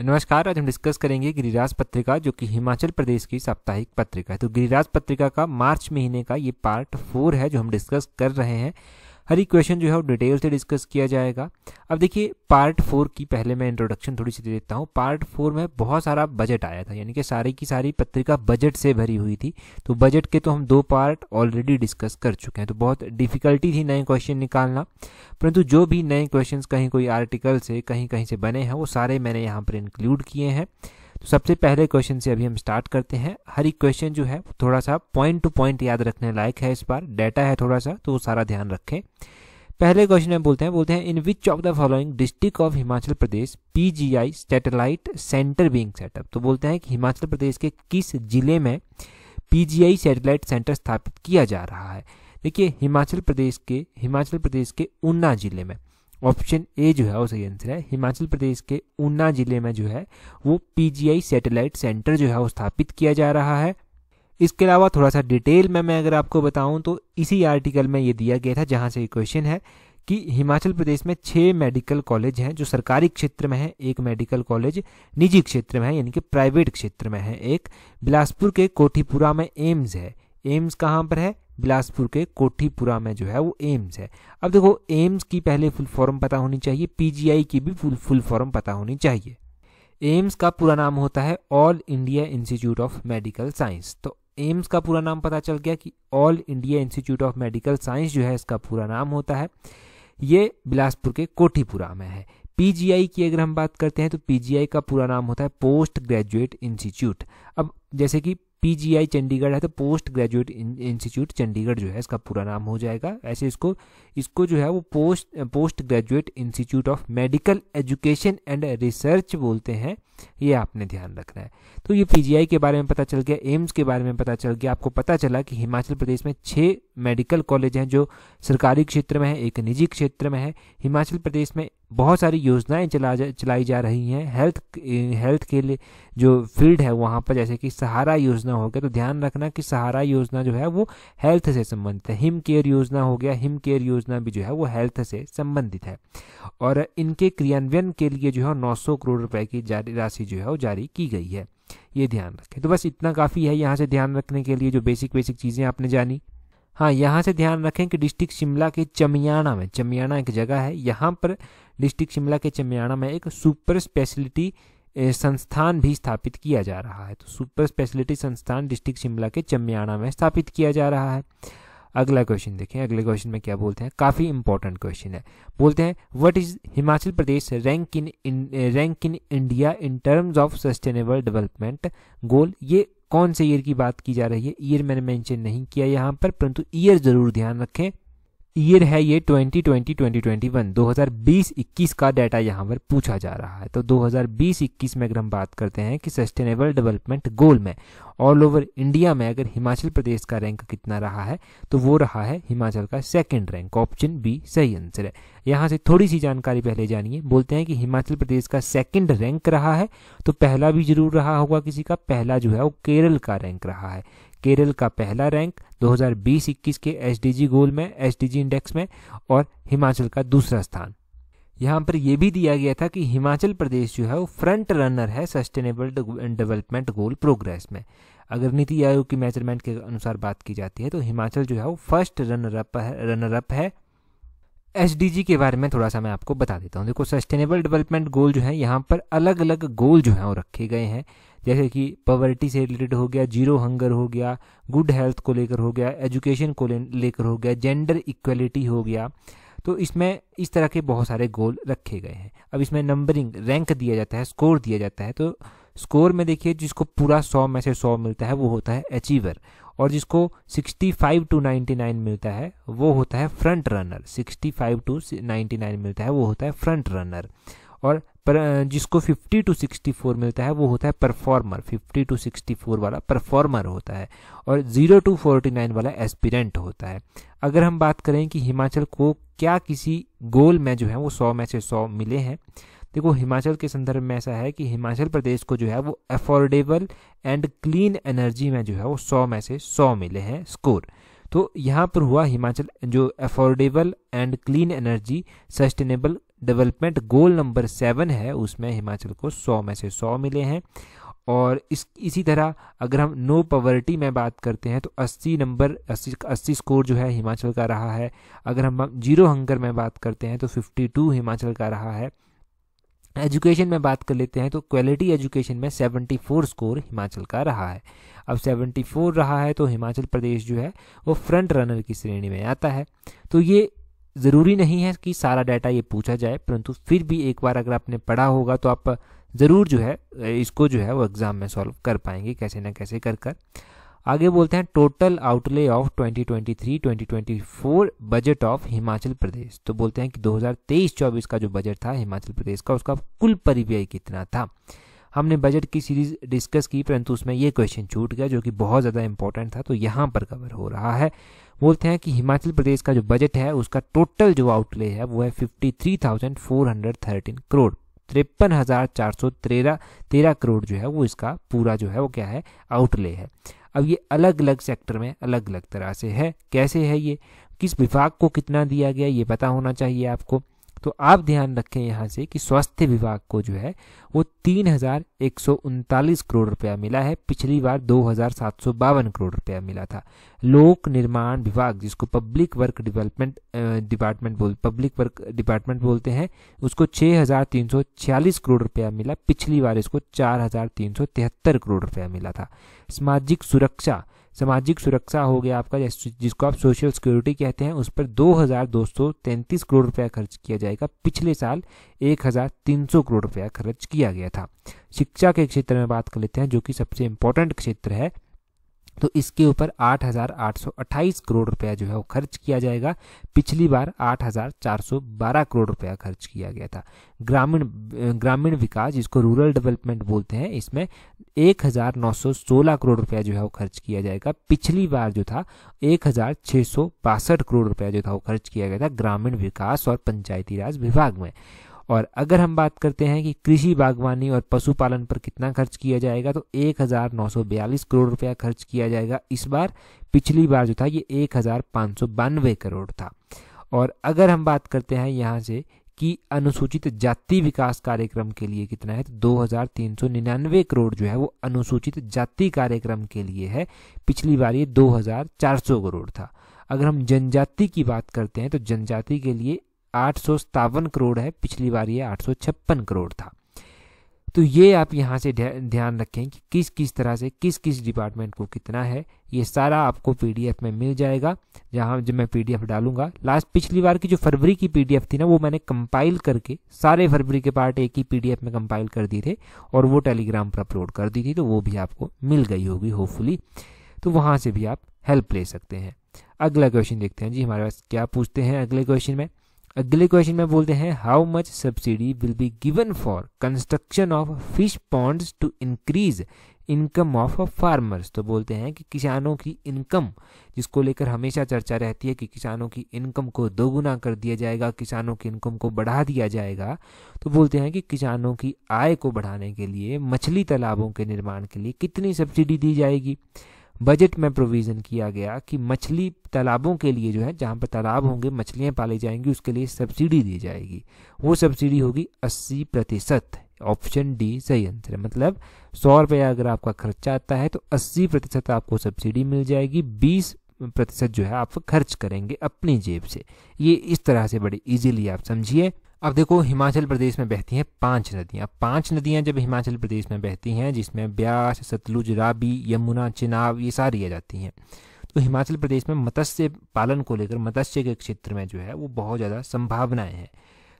नमस्कार आज हम डिस्कस करेंगे गिरिराज पत्रिका जो कि हिमाचल प्रदेश की साप्ताहिक पत्रिका है तो गिरिराज पत्रिका का मार्च महीने का ये पार्ट फोर है जो हम डिस्कस कर रहे हैं हर एक क्वेश्चन जो है वो डिटेल से डिस्कस किया जाएगा अब देखिए पार्ट फोर की पहले मैं इंट्रोडक्शन थोड़ी सी दे देता हूँ पार्ट फोर में बहुत सारा बजट आया था यानी कि सारी की सारी पत्रिका बजट से भरी हुई थी तो बजट के तो हम दो पार्ट ऑलरेडी डिस्कस कर चुके हैं तो बहुत डिफिकल्टी थी नए क्वेश्चन निकालना परंतु जो भी नए क्वेश्चन कहीं कोई आर्टिकल से कहीं कहीं से बने हैं वो सारे मैंने यहाँ पर इंक्लूड किए हैं तो सबसे पहले क्वेश्चन से अभी हम स्टार्ट करते हैं हर एक क्वेश्चन जो है थोड़ा सा पॉइंट टू पॉइंट याद रखने लायक है इस बार डाटा है थोड़ा सा तो वो सारा ध्यान रखें पहले क्वेश्चन में बोलते हैं बोलते हैं in which of the following district of Himachal Pradesh PGI satellite centre being set up तो बोलते हैं कि हिमाचल प्रदेश के किस जिले में पीजीआई सैटेलाइट सेंटर स्थापित किया जा रहा है देखिए हिमाचल प्रदेश के हिमाचल प्रदेश के ऊना जिले में ऑप्शन ए जो है वो सही आंसर है हिमाचल प्रदेश के ऊना जिले में जो है वो पीजीआई सैटेलाइट सेंटर जो है वो स्थापित किया जा रहा है इसके अलावा थोड़ा सा डिटेल में मैं अगर आपको बताऊं तो इसी आर्टिकल में ये दिया गया था जहां से ये क्वेश्चन है कि हिमाचल प्रदेश में छः मेडिकल कॉलेज हैं जो सरकारी क्षेत्र में है एक मेडिकल कॉलेज निजी क्षेत्र में है यानी कि प्राइवेट क्षेत्र में है एक बिलासपुर के कोठीपुरा में एम्स है एम्स कहाँ पर है बिलासपुर के कोठीपुरा में जो है वो एम्स है अब देखो एम्स की पहले फुल फॉर्म पता होनी चाहिए पीजीआई की भी फुल फुल फॉर्म पता होनी चाहिए एम्स का पूरा नाम होता है all India institute of medical science तो एम्स का पूरा नाम पता चल गया कि all India institute of medical science जो है इसका पूरा नाम होता है ये बिलासपुर के कोठीपुरा में है पीजीआई की अगर हम बात करते हैं तो पीजीआई का पूरा नाम होता है पोस्ट ग्रेजुएट इंस्टीट्यूट अब जैसे कि पीजीआई चंडीगढ़ है तो पोस्ट ग्रेजुएट इंस्टीट्यूट चंडीगढ़ जो है इसका पूरा नाम हो जाएगा ऐसे इसको इसको जो है वो post post graduate institute of medical education and research बोलते हैं ये आपने ध्यान रखना है तो ये पीजीआई के बारे में पता चल गया एम्स के बारे में पता चल गया आपको पता चला कि हिमाचल प्रदेश में छः मेडिकल कॉलेज हैं जो सरकारी क्षेत्र में है एक निजी क्षेत्र में है हिमाचल प्रदेश में बहुत सारी योजनाएं चला जा चलाई जा रही हैं हेल्थ हेल्थ के लिए जो फील्ड है वहां पर जैसे कि सहारा योजना हो गया तो ध्यान रखना कि सहारा योजना जो है वो हेल्थ से संबंधित है हिम केयर योजना हो गया हिम केयर योजना भी जो है वो हेल्थ से संबंधित है और इनके क्रियान्वयन के लिए जो है नौ करोड़ रुपए की राशि जो है वो जारी की गई है ये ध्यान रखें तो बस इतना काफ़ी है यहाँ से ध्यान रखने के लिए जो बेसिक बेसिक चीज़ें आपने जानी हाँ यहाँ से ध्यान रखें कि डिस्ट्रिक्ट शिमला के चमियाना में चमियाना एक जगह है यहाँ पर डिस्ट्रिक्ट शिमला के चमियाना में एक सुपर स्पेशलिटी संस्थान भी स्थापित किया जा रहा है तो सुपर स्पेशलिटी संस्थान डिस्ट्रिक्ट शिमला के चमियाना में स्थापित किया जा रहा है अगला क्वेश्चन देखें अगले क्वेश्चन में क्या बोलते हैं काफ़ी इंपॉर्टेंट क्वेश्चन है बोलते हैं what is Himachal Pradesh rank in rank in India in terms of sustainable development goal ये कौन से ईयर की बात की जा रही है ईयर मैंने मेंशन नहीं किया यहाँ पर परंतु ईयर जरूर ध्यान रखें ईयर है ये 2020 2021 2020-21 का डाटा यहाँ पर पूछा जा रहा है तो 2020-21 में अगर हम बात करते हैं कि सस्टेनेबल डेवलपमेंट गोल में ऑल ओवर इंडिया में अगर हिमाचल प्रदेश का रैंक कितना रहा है तो वो रहा है हिमाचल का सेकंड रैंक ऑप्शन बी सही आंसर है यहाँ से थोड़ी सी जानकारी पहले जानिए बोलते हैं कि हिमाचल प्रदेश का सेकेंड रैंक रहा है तो पहला भी जरूर रहा होगा किसी का पहला जो है वो केरल का रैंक रहा है केरल का पहला रैंक 2020-21 के एसडीजी गोल में एसडीजी इंडेक्स में और हिमाचल का दूसरा स्थान यहाँ पर यह भी दिया गया था कि हिमाचल प्रदेश जो है वो फ्रंट रनर है सस्टेनेबल डेवलपमेंट गोल प्रोग्रेस में अगर नीति आयोग की मेजरमेंट के अनुसार बात की जाती है तो हिमाचल जो है वो फर्स्ट रनर अप है रनर अप है एस के बारे में थोड़ा सा मैं आपको बता देता हूँ देखो सस्टेनेबल डेवलपमेंट गोल जो है यहाँ पर अलग अलग गोल जो है वो रखे गए हैं जैसे कि पॉवर्टी से रिलेटेड हो गया जीरो हंगर हो गया गुड हेल्थ को लेकर हो गया एजुकेशन को लेकर हो गया जेंडर इक्वलिटी हो गया तो इसमें इस तरह के बहुत सारे गोल रखे गए हैं अब इसमें नंबरिंग रैंक दिया जाता है स्कोर दिया जाता है तो स्कोर में देखिए जिसको पूरा सौ में से सौ मिलता है वो होता है अचीवर और जिसको 65 टू 99 मिलता है वो होता है फ्रंट रनर 65 टू 99 मिलता है वो होता है फ्रंट रनर और पर जिसको 50 टू 64 मिलता है वो होता है परफॉर्मर 50 टू 64 वाला परफॉर्मर होता है और 0 टू 49 वाला एस्पिरेंट होता है अगर हम बात करें कि हिमाचल को क्या किसी गोल में जो है वो 100 में से 100 मिले हैं देखो हिमाचल के संदर्भ में ऐसा है कि हिमाचल प्रदेश को जो है वो अफोर्डेबल एंड क्लीन एनर्जी में जो है वो सौ में से सौ मिले हैं स्कोर तो यहाँ पर हुआ हिमाचल जो affordable and clean energy sustainable development goal number seven है उसमें हिमाचल को सौ में से सौ मिले हैं और इस इसी तरह अगर हम नो पॉवर्टी में बात करते हैं तो 80 नंबर 80 अस्सी स्कोर जो है हिमाचल का रहा है अगर हम जीरो हंगर में बात करते हैं तो 52 हिमाचल का रहा है एजुकेशन में बात कर लेते हैं तो क्वालिटी एजुकेशन में 74 स्कोर हिमाचल का रहा है अब 74 रहा है तो हिमाचल प्रदेश जो है वो फ्रंट रनर की श्रेणी में आता है तो ये ज़रूरी नहीं है कि सारा डाटा ये पूछा जाए परंतु फिर भी एक बार अगर आपने पढ़ा होगा तो आप ज़रूर जो है इसको जो है वो एग्ज़ाम में सॉल्व कर पाएंगे कैसे ना कैसे कर कर आगे बोलते हैं total outlay of 2023 2024 budget of Himachal Pradesh तो बोलते हैं कि 2023-24 का जो बजट था हिमाचल प्रदेश का उसका कुल परिव्यय कितना था हमने बजट की सीरीज डिस्कस की परंतु उसमें यह क्वेश्चन छूट गया जो कि बहुत ज़्यादा इंपॉर्टेंट था तो यहाँ पर कवर हो रहा है बोलते हैं कि हिमाचल प्रदेश का जो बजट है उसका टोटल जो आउटले है वो है fifty three thousand four hundred thirteen crore तिरपन हजार चार सौ तेरह तेरह करोड़ जो है वो इसका पूरा जो है वो क्या है आउटले है अब ये अलग अलग सेक्टर में अलग अलग तरह से है कैसे है ये किस विभाग को कितना दिया गया ये पता होना चाहिए आपको तो आप ध्यान रखें यहाँ से कि स्वास्थ्य विभाग को जो है वो तीन हजार एक सौ उनतालीस करोड़ रुपया मिला है पिछली बार दो हजार सात सौ बावन करोड़ रुपया मिला था लोक निर्माण विभाग जिसको पब्लिक वर्क डेवलपमेंट डिपार्टमेंट बोल पब्लिक वर्क डिपार्टमेंट बोलते हैं उसको छः हजार तीन सौ छियालीस करोड़ रुपया मिला पिछली बार इसको चार हजार तीन सौ तिहत्तर करोड़ रुपया मिला था सामाजिक सुरक्षा सामाजिक सुरक्षा हो गया आपका जिसको आप सोशल सिक्योरिटी कहते हैं उस पर दो हजार दो सौ तैंतीस करोड़ रुपया खर्च किया जाएगा पिछले साल एक हजार तीन सौ करोड़ रुपया खर्च किया गया था शिक्षा के क्षेत्र में बात कर लेते हैं जो कि सबसे इम्पोर्टेंट क्षेत्र है तो इसके ऊपर 8,828 करोड़ रुपया जो है वो खर्च किया जाएगा पिछली बार 8,412 करोड़ रुपया खर्च किया गया था ग्रामीण ग्रामीण विकास जिसको रूरल डेवलपमेंट बोलते हैं इसमें 1,916 करोड़ रुपया जो है वो खर्च किया जाएगा पिछली बार जो था एक करोड़ रुपया जो था वो खर्च किया गया था ग्रामीण विकास और पंचायती राज विभाग में और अगर हम बात करते हैं कि कृषि बागवानी और पशुपालन पर कितना खर्च किया जाएगा तो 1942 करोड़ रुपया खर्च किया जाएगा इस बार पिछली बार जो था ये एक करोड़ था और अगर हम बात करते हैं यहाँ से कि अनुसूचित जाति विकास कार्यक्रम के लिए कितना है तो दो करोड़ जो है वो अनुसूचित जाति कार्यक्रम के लिए है पिछली बार ये 2400 करोड़ था अगर हम जनजाति की बात करते हैं तो जनजाति के लिए आठ करोड़ है पिछली बार ये आठ करोड़ था तो ये आप यहाँ से ध्यान रखें कि किस किस तरह से किस किस डिपार्टमेंट को कितना है ये सारा आपको पीडीएफ में मिल जाएगा जहाँ जब मैं पीडीएफ डालूंगा लास्ट पिछली बार की जो फरवरी की पीडीएफ थी ना वो मैंने कंपाइल करके सारे फरवरी के पार्ट एक ही पीडीएफ में कंपाइल कर दिए थे और वो टेलीग्राम पर अपलोड कर दी थी तो वो भी आपको मिल गई होगी होपफुली तो वहाँ से भी आप हेल्प ले सकते हैं अगला क्वेश्चन देखते हैं जी हमारे पास क्या पूछते हैं अगले क्वेश्चन में अगले क्वेश्चन में बोलते हैं how much subsidy will be given for construction of fish ponds to increase income of farmers तो बोलते हैं कि किसानों की इनकम जिसको लेकर हमेशा चर्चा रहती है कि किसानों की इनकम को दोगुना कर दिया जाएगा किसानों की इनकम को बढ़ा दिया जाएगा तो बोलते हैं कि किसानों की आय को बढ़ाने के लिए मछली तालाबों के निर्माण के लिए कितनी सब्सिडी दी जाएगी बजट में प्रोविज़न किया गया कि मछली तालाबों के लिए जो है जहाँ पर तालाब होंगे मछलियाँ पाली जाएंगी उसके लिए सब्सिडी दी जाएगी वो सब्सिडी होगी अस्सी प्रतिशत ऑप्शन डी सही आंसर है मतलब सौ रुपया अगर आपका खर्चा आता है तो अस्सी प्रतिशत आपको सब्सिडी मिल जाएगी बीस प्रतिशत जो है आप खर्च करेंगे अपनी जेब से ये इस तरह से बड़े इजीली आप समझिए अब देखो हिमाचल प्रदेश में बहती हैं पांच नदियां पांच नदियां जब हिमाचल प्रदेश में बहती हैं जिसमें ब्यास सतलुज राबी यमुना चिनाब ये सारी आ जाती हैं तो हिमाचल प्रदेश में मत्स्य पालन को लेकर मत्स्य के क्षेत्र में जो है वो बहुत ज़्यादा संभावनाएं हैं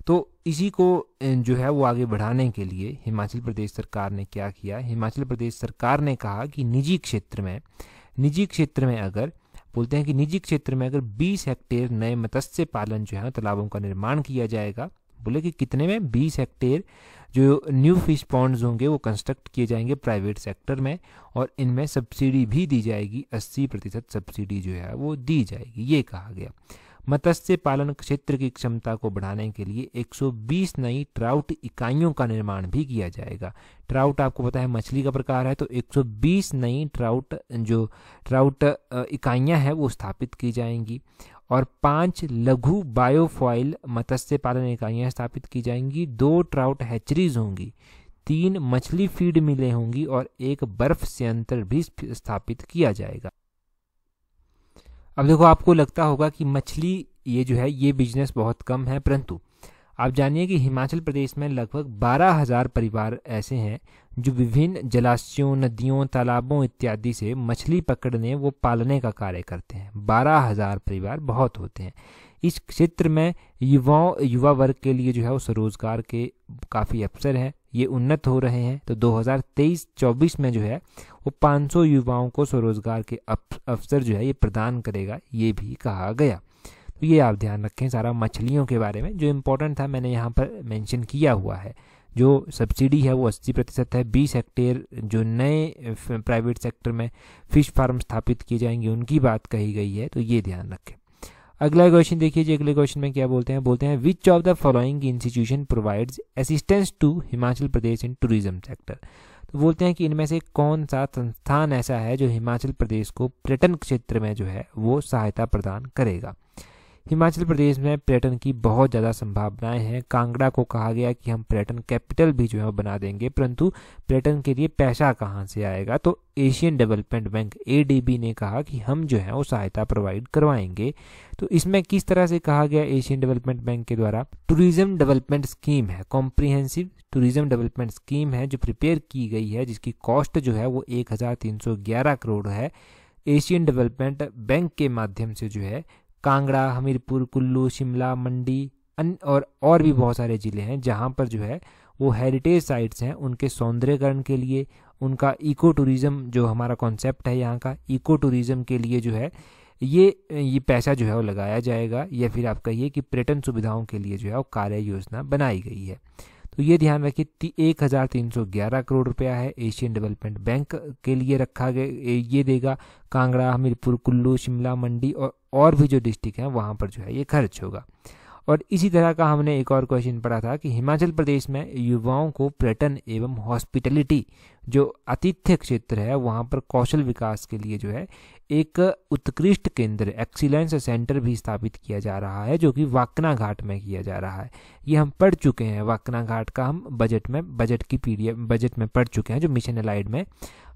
तो इसी को जो है वो आगे बढ़ाने के लिए हिमाचल प्रदेश सरकार ने क्या किया हिमाचल प्रदेश सरकार ने कहा कि निजी क्षेत्र में निजी क्षेत्र में अगर बोलते हैं कि निजी क्षेत्र में अगर 20 हेक्टेयर नए मत्स्य पालन जो है तालाबों का निर्माण किया जाएगा बोले कि कितने में बीस हेक्टेयर जो न्यू फिश पॉन्ड्स होंगे वो कंस्ट्रक्ट किए जाएंगे प्राइवेट सेक्टर में और इनमें सब्सिडी भी दी जाएगी अस्सी प्रतिशत सब्सिडी जो है वो दी जाएगी ये कहा गया मत्स्य पालन क्षेत्र की क्षमता को बढ़ाने के लिए 120 नई ट्राउट इकाइयों का निर्माण भी किया जाएगा ट्राउट आपको पता है मछली का प्रकार है तो 120 नई ट्राउट जो ट्राउट इकाइयां हैं वो स्थापित की जाएंगी और पांच लघु बायोफॉइल मत्स्य पालन इकाइयां स्थापित की जाएंगी दो ट्राउट हैचरीज होंगी तीन मछली फीड मिले होंगी और एक बर्फ संयंत्र भी स्थापित किया जाएगा अब देखो आपको लगता होगा कि मछली ये जो है ये बिजनेस बहुत कम है परंतु आप जानिए कि हिमाचल प्रदेश में लगभग बारह हजार परिवार ऐसे हैं जो विभिन्न जलाशयों नदियों तालाबों इत्यादि से मछली पकड़ने व पालने का कार्य करते हैं बारह हजार परिवार बहुत होते हैं इस क्षेत्र में युवाओं युवा वर्ग के लिए जो है वो स्वरोजगार के काफ़ी अवसर हैं ये उन्नत हो रहे हैं तो 2023-24 में जो है वो 500 युवाओं को स्वरोजगार के अवसर जो है ये प्रदान करेगा ये भी कहा गया तो ये आप ध्यान रखें सारा मछलियों के बारे में जो इम्पोर्टेंट था मैंने यहाँ पर मेंशन किया हुआ है जो सब्सिडी है वो 80 प्रतिशत है 20 हेक्टेयर जो नए प्राइवेट सेक्टर में फिश फार्म स्थापित किए जाएंगे उनकी बात कही गई है तो ये ध्यान रखें अगला क्वेश्चन देखिए जी अगले क्वेश्चन में क्या बोलते हैं बोलते हैं which of the following institution provides assistance to Himachal Pradesh in tourism sector तो बोलते हैं कि इनमें से कौन सा संस्थान ऐसा है जो हिमाचल प्रदेश को पर्यटन क्षेत्र में जो है वो सहायता प्रदान करेगा हिमाचल प्रदेश में पर्यटन की बहुत ज़्यादा संभावनाएं हैं कांगड़ा को कहा गया कि हम पर्यटन कैपिटल भी जो है बना देंगे परंतु पर्यटन के लिए पैसा कहाँ से आएगा तो एशियन डेवलपमेंट बैंक ए ने कहा कि हम जो है वो सहायता प्रोवाइड करवाएंगे तो इसमें किस तरह से कहा गया एशियन डेवलपमेंट बैंक के द्वारा टूरिज्म डेवलपमेंट स्कीम है कॉम्प्रिहेंसिव टूरिज्म डेवलपमेंट स्कीम है जो प्रिपेयर की गई है जिसकी कॉस्ट जो है वो एक करोड़ है एशियन डेवलपमेंट बैंक के माध्यम से जो है कांगड़ा हमीरपुर कुल्लू शिमला मंडी अन्य और और भी बहुत सारे ज़िले हैं जहाँ पर जो है वो हेरिटेज साइट्स हैं उनके सौंदर्यकरण के लिए उनका इको टूरिज़्म जो हमारा कॉन्सेप्ट है यहाँ का इको टूरिज़्म के लिए जो है ये ये पैसा जो है वो लगाया जाएगा या फिर आप कहिए कि पर्यटन सुविधाओं के लिए जो है वो कार्य योजना बनाई गई है तो ये ध्यान रखिए एक हज़ार तीन सौ ग्यारह करोड़ रुपया है एशियन डेवलपमेंट बैंक के लिए रखा गया ये देगा कांगड़ा हमीरपुर कुल्लू शिमला मंडी और और भी जो डिस्ट्रिक्ट हैं वहाँ पर जो है ये खर्च होगा और इसी तरह का हमने एक और क्वेश्चन पढ़ा था कि हिमाचल प्रदेश में युवाओं को पर्यटन एवं हॉस्पिटलिटी जो आतिथ्य क्षेत्र है वहाँ पर कौशल विकास के लिए जो है एक उत्कृष्ट केंद्र एक्सीलेंस सेंटर भी स्थापित किया जा रहा है जो कि वाकना घाट में किया जा रहा है ये हम पढ़ चुके हैं वाकना घाट का हम बजट में बजट की पीडीएफ बजट में पढ़ चुके हैं जो मिशन अलाइड में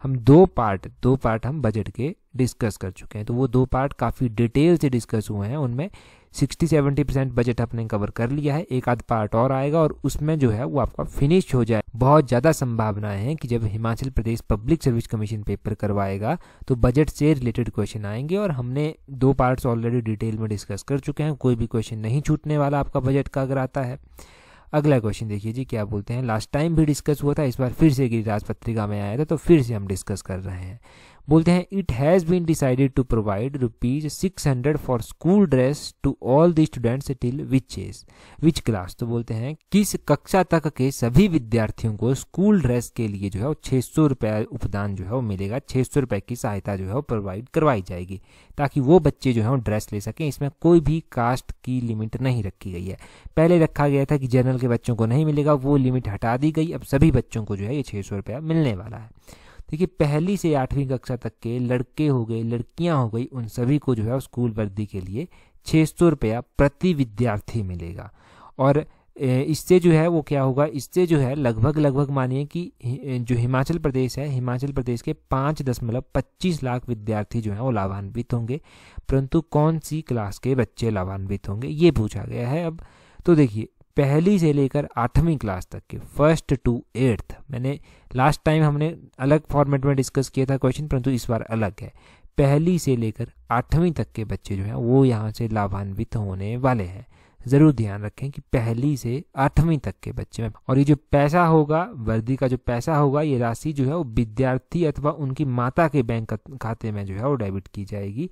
हम दो पार्ट दो पार्ट हम बजट के डिस्कस कर चुके हैं तो वो दो पार्ट काफ़ी डिटेल से डिस्कस हुए हैं उनमें 60 70 परसेंट बजट आपने कवर कर लिया है एक आध पार्ट और आएगा और उसमें जो है वो आपका फिनिश हो जाए बहुत ज़्यादा संभावनाएं हैं कि जब Himachal Pradesh public service commission paper करवाएगा तो बजट से रिलेटेड क्वेश्चन आएंगे और हमने दो पार्ट्स ऑलरेडी डिटेल में डिस्कस कर चुके हैं कोई भी क्वेश्चन नहीं छूटने वाला आपका बजट का अगर आता है अगला क्वेश्चन देखिए जी क्या बोलते हैं लास्ट टाइम भी डिस्कस हुआ था इस बार फिर से गिरिराज पत्रिका में आया था तो फिर से हम डिस्कस कर रहे हैं बोलते हैं it has been decided to provide rupees six hundred for school dress to all the students till which age which class तो बोलते हैं किस कक्षा तक के सभी विद्यार्थियों को स्कूल ड्रेस के लिए जो है छः सौ रुपये उपदान जो है वो मिलेगा छः सौ रुपये की सहायता जो है वो प्रोवाइड करवाई जाएगी ताकि वो बच्चे जो है ड्रेस ले सकें इसमें कोई भी कास्ट की लिमिट नहीं रखी गई है पहले रखा गया था कि जनरल के बच्चों को नहीं मिलेगा वो लिमिट हटा दी गई अब सभी बच्चों को जो है ये छः सौ रुपया मिलने वाला है देखिए पहली से आठवीं कक्षा तक के लड़के हो गए लड़कियां हो गई उन सभी को जो है स्कूल वर्दी के लिए छः सौ रुपया प्रति विद्यार्थी मिलेगा और इससे जो है वो क्या होगा इससे जो है लगभग लगभग मानिए कि जो हिमाचल प्रदेश है हिमाचल प्रदेश के पाँच दशमलव पच्चीस लाख विद्यार्थी जो हैं वो लाभान्वित होंगे परंतु कौन सी क्लास के बच्चे लाभान्वित होंगे ये पूछा गया है अब तो देखिए पहली से लेकर आठवीं क्लास तक के फर्स्ट टू एट्थ मैंने लास्ट टाइम हमने अलग फॉर्मेट में डिस्कस किया था क्वेश्चन परंतु इस बार अलग है पहली से लेकर आठवीं तक के बच्चे जो हैं वो यहाँ से लाभान्वित होने वाले हैं ज़रूर ध्यान रखें कि पहली से आठवीं तक के बच्चे में और ये जो पैसा होगा वर्दी का जो पैसा होगा ये राशि जो है वो विद्यार्थी अथवा उनकी माता के बैंक खाते में जो है वो डेबिट की जाएगी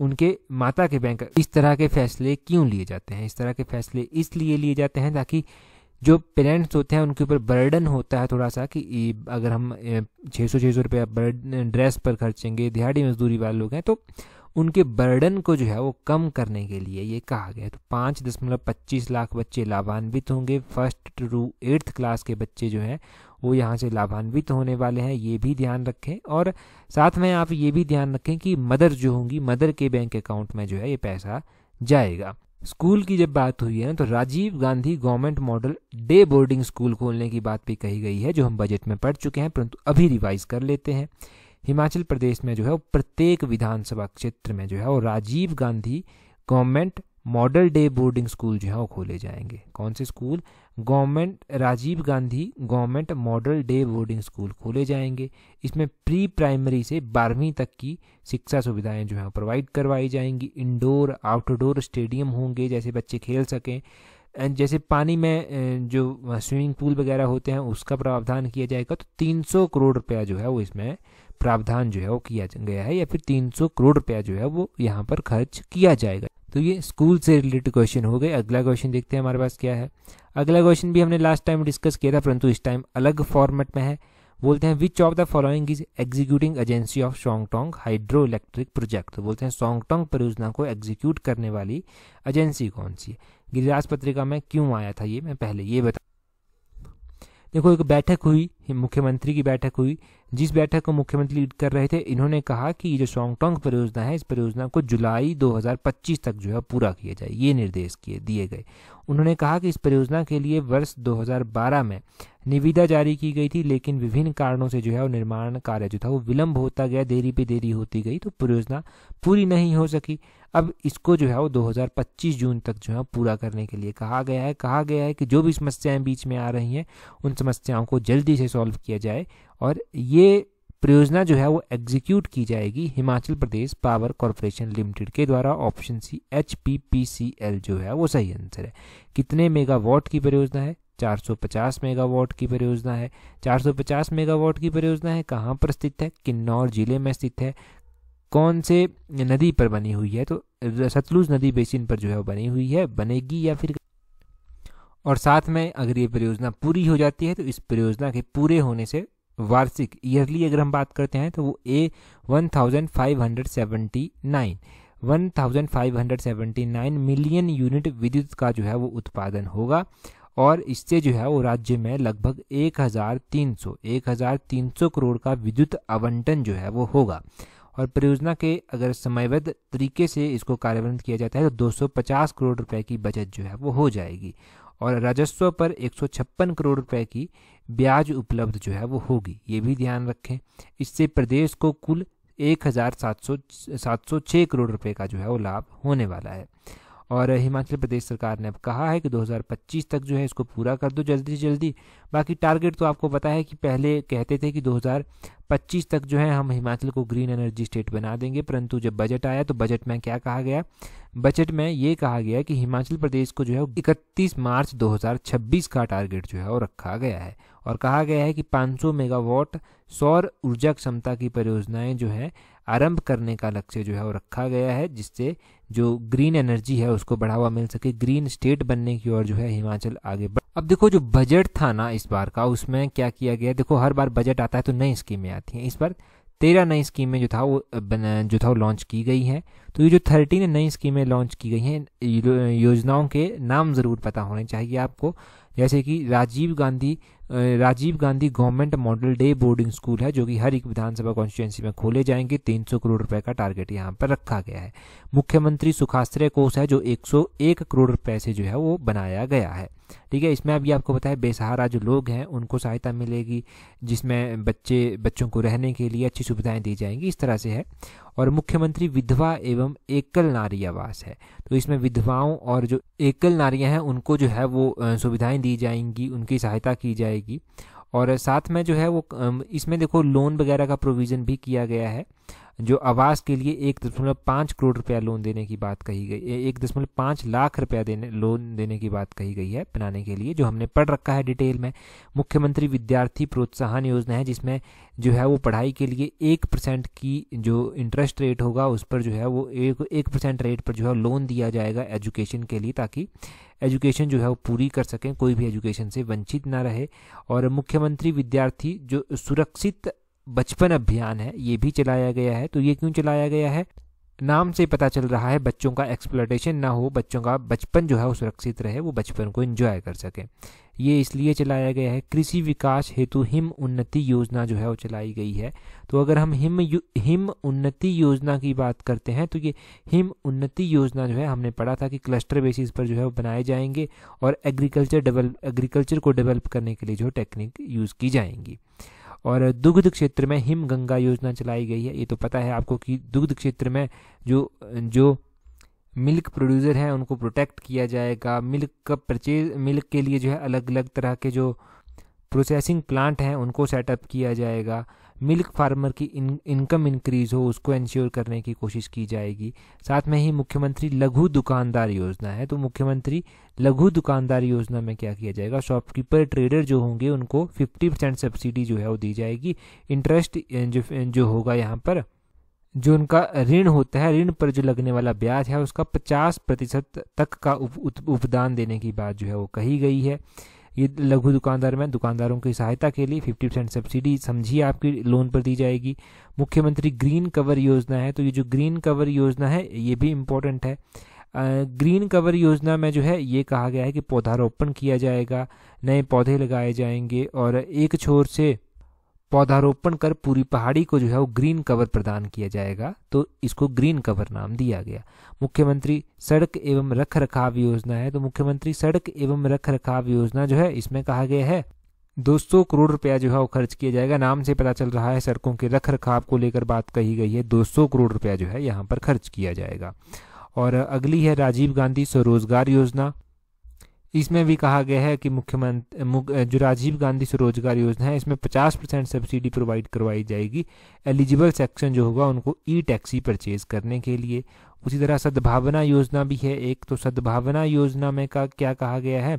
उनके माता के बैंक इस तरह के फैसले क्यों लिए जाते हैं इस तरह के फैसले इसलिए लिए जाते हैं ताकि जो पेरेंट्स होते हैं उनके ऊपर बर्डन होता है थोड़ा सा कि अगर हम 600 600 रुपया ड्रेस पर खर्चेंगे दिहाड़ी मजदूरी वाले लोग हैं तो उनके बर्डन को जो है वो कम करने के लिए ये कहा गया तो पाँच दशमलव पच्चीस लाख बच्चे लाभान्वित होंगे फर्स्ट टू एट्थ क्लास के बच्चे जो हैं वो यहाँ से लाभान्वित होने वाले हैं ये भी ध्यान रखें और साथ में आप ये भी ध्यान रखें कि मदर जो होंगी मदर के बैंक अकाउंट में जो है ये पैसा जाएगा स्कूल की जब बात हुई है ना तो Rajiv Gandhi government model day boarding school खोलने की बात भी कही गई है जो हम बजट में पढ़ चुके हैं परंतु अभी रिवाइज कर लेते हैं हिमाचल प्रदेश में जो है वो प्रत्येक विधानसभा क्षेत्र में जो है वो Rajiv Gandhi government model day boarding school जो है वो खोले जाएंगे कौन से school government Rajiv Gandhi government model day boarding school खोले जाएंगे इसमें प्री प्राइमरी से बारहवीं तक की शिक्षा सुविधाएं जो है प्रोवाइड करवाई जाएंगी इंडोर आउटडोर स्टेडियम होंगे जैसे बच्चे खेल सकें जैसे पानी में जो स्विमिंग पूल वगैरह होते हैं उसका प्रावधान किया जाएगा तो 300 करोड़ रुपया जो है वो इसमें प्रावधान जो है वो किया गया है या फिर 300 करोड़ रुपया जो है वो यहाँ पर खर्च किया जाएगा तो ये स्कूल से रिलेटेड क्वेश्चन हो गए अगला क्वेश्चन देखते हैं हमारे पास क्या है अगला क्वेश्चन भी हमने लास्ट टाइम डिस्कस किया था परंतु इस टाइम अलग फॉर्मेट में है बोलते हैं which of the following is executing agency of Shongtong hydro electric project तो बोलते हैं सोंगटोंग परियोजना को एग्जीक्यूट करने वाली एजेंसी कौन सी है गिरिराज पत्रिका में क्यों आया था ये मैं पहले ये बता देखो एक बैठक हुई मुख्यमंत्री की बैठक हुई जिस बैठक को मुख्यमंत्री लीड कर रहे थे इन्होंने कहा कि ये जो सोंगटोंग परियोजना है इस परियोजना को जुलाई 2025 तक जो है पूरा किया जाए ये निर्देश किए दिए गए उन्होंने कहा कि इस परियोजना के लिए वर्ष 2012 में निविदा जारी की गई थी लेकिन विभिन्न कारणों से जो है वो निर्माण कार्य जो था वो विलंब होता गया देरी पे देरी होती गई तो परियोजना पूरी नहीं हो सकी अब इसको जो है वो 2025 जून तक जो है पूरा करने के लिए कहा गया है कहा गया है कि जो भी समस्याएं बीच में आ रही हैं उन समस्याओं को जल्दी से सॉल्व किया जाए और ये परियोजना जो है वो एग्जीक्यूट की जाएगी Himachal Pradesh power corporation limited के द्वारा option C H P P C L जो है वो सही आंसर है कितने मेगावाट की परियोजना है 450 मेगावाट की परियोजना है 450 मेगावाट की परियोजना है कहाँ पर स्थित है किन्नौर जिले में स्थित है कौन से नदी पर बनी हुई है तो सतलुज नदी बेसिन पर जो है बनी हुई है बनेगी या फिर और साथ में अगर ये परियोजना पूरी हो जाती है तो इस परियोजना के पूरे होने से वार्षिक ईयरली अगर हम बात करते हैं तो वो a one thousand five hundred seventy nine 1579 million unit विद्युत का जो है वो उत्पादन होगा और इससे जो है वो राज्य में लगभग 1300 1300 करोड़ का विद्युत आवंटन जो है वो होगा और परियोजना के अगर समयबद्ध तरीके से इसको कार्यान्वित किया जाता है तो 250 करोड़ रुपए की बचत जो है वो हो जाएगी और राजस्व पर एक करोड़ रुपए की ब्याज उपलब्ध जो है वो होगी ये भी ध्यान रखें इससे प्रदेश को कुल एक करोड़ रुपए का जो है वो लाभ होने वाला है और हिमाचल प्रदेश सरकार ने अब कहा है कि 2025 तक जो है इसको पूरा कर दो जल्दी से जल्दी बाकी टारगेट तो आपको पता है कि पहले कहते थे कि 2025 तक जो है हम हिमाचल को ग्रीन एनर्जी स्टेट बना देंगे परंतु जब बजट आया तो बजट में क्या कहा गया बजट में ये कहा गया कि हिमाचल प्रदेश को जो है इकतीस मार्च दो का टारगेट जो है वो रखा गया है और कहा गया है कि पाँच मेगावाट सौर ऊर्जा क्षमता की परियोजनाएँ जो है आरंभ करने का लक्ष्य जो है वो रखा गया है जिससे जो ग्रीन एनर्जी है उसको बढ़ावा मिल सके ग्रीन स्टेट बनने की ओर जो है हिमाचल आगे बढ़ अब देखो जो बजट था ना इस बार का उसमें क्या किया गया देखो हर बार बजट आता है तो नई स्कीमें आती हैं इस बार तेरह नई स्कीमें जो था वो जो था वो लॉन्च तो की गई हैं तो ये जो थर्टीन नई स्कीमें लॉन्च की गई हैं योजनाओं के नाम ज़रूर पता होने चाहिए आपको जैसे कि Rajiv Gandhi Rajiv Gandhi government model day boarding school है जो कि हर एक विधानसभा कॉन्स्टिट्युएंसी में खोले जाएंगे 300 करोड़ रुपए का टारगेट यहाँ पर रखा गया है मुख्यमंत्री सुखाश्रय कोष है जो 101 करोड़ रुपए से जो है वो बनाया गया है ठीक है इसमें अभी आपको बताया बेसहारा जो लोग हैं उनको सहायता मिलेगी जिसमें बच्चे बच्चों को रहने के लिए अच्छी सुविधाएं दी जाएंगी इस तरह से है और मुख्यमंत्री विधवा एवं एकल नारी आवास है तो इसमें विधवाओं और जो एकल नारियां हैं उनको जो है वो सुविधाएं दी जाएंगी उनकी सहायता की जाएगी और साथ में जो है वो इसमें देखो लोन वगैरह का प्रोविज़न भी किया गया है जो आवास के लिए एक दशमलव पाँच करोड़ रुपया लोन देने की बात कही गई एक दशमलव पाँच लाख रुपया देने लोन देने की बात कही गई है बनाने के लिए जो हमने पढ़ रखा है डिटेल में मुख्यमंत्री विद्यार्थी प्रोत्साहन योजना है जिसमें जो है वो पढ़ाई के लिए एक परसेंट की जो इंटरेस्ट रेट होगा उस पर जो है वो एक एक परसेंट रेट पर जो है लोन दिया जाएगा एजुकेशन के लिए ताकि एजुकेशन जो है वो पूरी कर सकें कोई भी एजुकेशन से वंचित ना रहे और मुख्यमंत्री विद्यार्थी जो सुरक्षित बचपन अभियान है ये भी चलाया गया है तो ये क्यों चलाया गया है नाम से पता चल रहा है बच्चों का एक्सप्लोटेशन ना हो बच्चों का बचपन जो है वो सुरक्षित रहे वो बचपन को एंजॉय कर सकें ये इसलिए चलाया गया है कृषि विकास हेतु हिम उन्नति योजना जो है वो चलाई गई है तो अगर हम हिम हिम उन्नति योजना की बात करते हैं तो ये हिम उन्नति योजना जो है हमने पढ़ा था कि क्लस्टर बेसिस पर जो है वो बनाए जाएंगे और एग्रीकल्चर डेवलप एग्रीकल्चर को डेवलप करने के लिए जो टेक्निक यूज़ की जाएंगी और दुग्ध क्षेत्र में हिम गंगा योजना चलाई गई है ये तो पता है आपको कि दुग्ध क्षेत्र में जो जो मिल्क प्रोड्यूसर हैं उनको प्रोटेक्ट किया जाएगा मिल्क का परचेज मिल्क के लिए जो है अलग अलग तरह के जो प्रोसेसिंग प्लांट हैं उनको सेटअप किया जाएगा मिल्क फार्मर की इन, इनकम इंक्रीज हो उसको इंश्योर करने की कोशिश की जाएगी साथ में ही मुख्यमंत्री लघु दुकानदार योजना है तो मुख्यमंत्री लघु दुकानदार योजना में क्या किया जाएगा शॉपकीपर ट्रेडर जो होंगे उनको 50 परसेंट सब्सिडी जो है वो दी जाएगी इंटरेस्ट जो, जो होगा यहाँ पर जो उनका ऋण होता है ऋण पर जो लगने वाला ब्याज है उसका पचास प्रतिशत तक का उप, उप, उपदान देने की बात जो है वो कही गई है ये लघु दुकानदार में दुकानदारों की सहायता के लिए 50 परसेंट सब्सिडी समझिए आपकी लोन पर दी जाएगी मुख्यमंत्री ग्रीन कवर योजना है तो ये जो ग्रीन कवर योजना है ये भी इम्पोर्टेंट है ग्रीन कवर योजना में जो है ये कहा गया है कि पौधारोपण किया जाएगा नए पौधे लगाए जाएंगे और एक छोर से पौधारोपण कर पूरी पहाड़ी को जो है वो ग्रीन कवर प्रदान किया जाएगा तो इसको ग्रीन कवर नाम दिया गया मुख्यमंत्री सड़क एवं रख रखाव योजना है तो मुख्यमंत्री सड़क एवं रख रखाव योजना जो है इसमें कहा गया है 200 करोड़ रुपया जो है वो खर्च किया जाएगा नाम से पता चल रहा है सड़कों के रख रखाव को लेकर बात कही गई है 200 करोड़ रुपया जो है यहाँ पर खर्च किया जाएगा और अगली है राजीव गांधी स्वरोजगार योजना इसमें भी कहा गया है कि मुख्यमंत्री जो राजीव गांधी स्वरोजगार योजना है इसमें 50 परसेंट सब्सिडी प्रोवाइड करवाई जाएगी एलिजिबल सेक्शन जो होगा उनको ई टैक्सी परचेज करने के लिए उसी तरह सद्भावना योजना भी है एक तो सद्भावना योजना में का क्या कहा गया है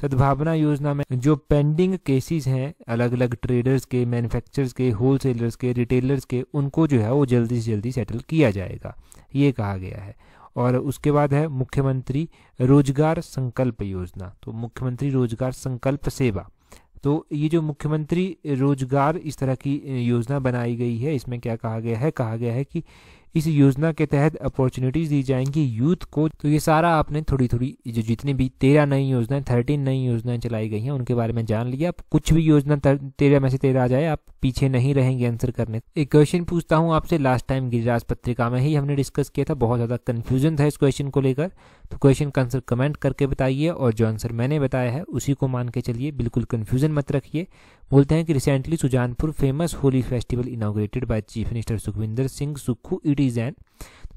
सद्भावना योजना में जो पेंडिंग केसेस हैं अलग अलग ट्रेडर्स के मैन्युफैक्चरर्स के होलसेलर्स के रिटेलर्स के उनको जो है वो जल्दी से जल्दी सेटल किया जाएगा ये कहा गया है और उसके बाद है मुख्यमंत्री रोजगार संकल्प योजना तो मुख्यमंत्री रोजगार संकल्प सेवा तो ये जो मुख्यमंत्री रोजगार इस तरह की योजना बनाई गई है इसमें क्या कहा गया है कहा गया है कि इस योजना के तहत अपॉर्चुनिटीज दी जाएंगी यूथ को तो ये सारा आपने थोड़ी थोड़ी जो जितनी भी तेरह नई योजनाएं थर्टीन नई योजनाएं चलाई गई हैं उनके बारे में जान लिया आप कुछ भी योजना तेरह में से तेरह आ जाए आप पीछे नहीं रहेंगे आंसर करने एक क्वेश्चन पूछता हूँ आपसे लास्ट टाइम गिरिराज पत्रिका में ही हमने डिस्कस किया था बहुत ज़्यादा कन्फ्यूजन था इस क्वेश्चन को लेकर तो क्वेश्चन का आंसर कमेंट करके बताइए और जो आंसर मैंने बताया है उसी को मान के चलिए बिल्कुल कन्फ्यूजन मत रखिए बोलते हैं कि recently Sujanpur famous Holi festival inaugurated by chief minister Sukhvinder Singh Sukhu it is an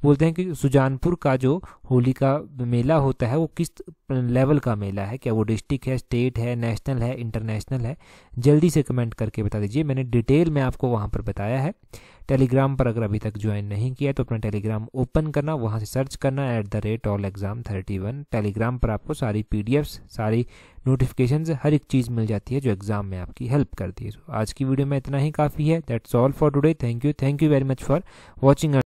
बोलते हैं कि सुजानपुर का जो होली का मेला होता है वो किस लेवल का मेला है क्या वो डिस्ट्रिक्ट है स्टेट है नेशनल है इंटरनेशनल है जल्दी से कमेंट करके बता दीजिए मैंने डिटेल में आपको वहाँ पर बताया है टेलीग्राम पर अगर अभी तक ज्वाइन नहीं किया तो अपना टेलीग्राम ओपन करना वहाँ से सर्च करना at the rate all exam thirty one Telegram पर आपको सारी पी सारी नोटिफिकेशन हर एक चीज़ मिल जाती है जो एग्ज़ाम में आपकी हेल्प करती है आज की वीडियो में इतना ही काफ़ी है that's all for today thank you thank you very much for watching